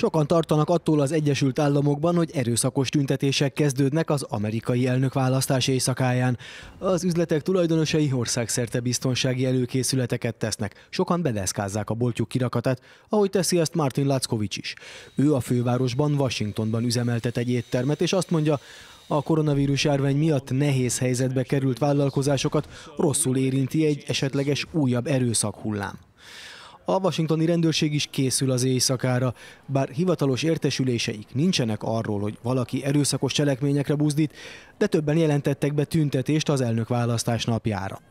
Sokan tartanak attól az Egyesült Államokban, hogy erőszakos tüntetések kezdődnek az amerikai elnökválasztás éjszakáján. Az üzletek tulajdonosai országszerte biztonsági előkészületeket tesznek. Sokan bedeszkázzák a boltjuk kirakatát, ahogy teszi ezt Martin Lackovics is. Ő a fővárosban, Washingtonban üzemeltet egy éttermet, és azt mondja, a koronavírus járvány miatt nehéz helyzetbe került vállalkozásokat rosszul érinti egy esetleges újabb erőszak hullám. A washingtoni rendőrség is készül az éjszakára, bár hivatalos értesüléseik nincsenek arról, hogy valaki erőszakos cselekményekre buzdít, de többen jelentettek be tüntetést az elnök választás napjára.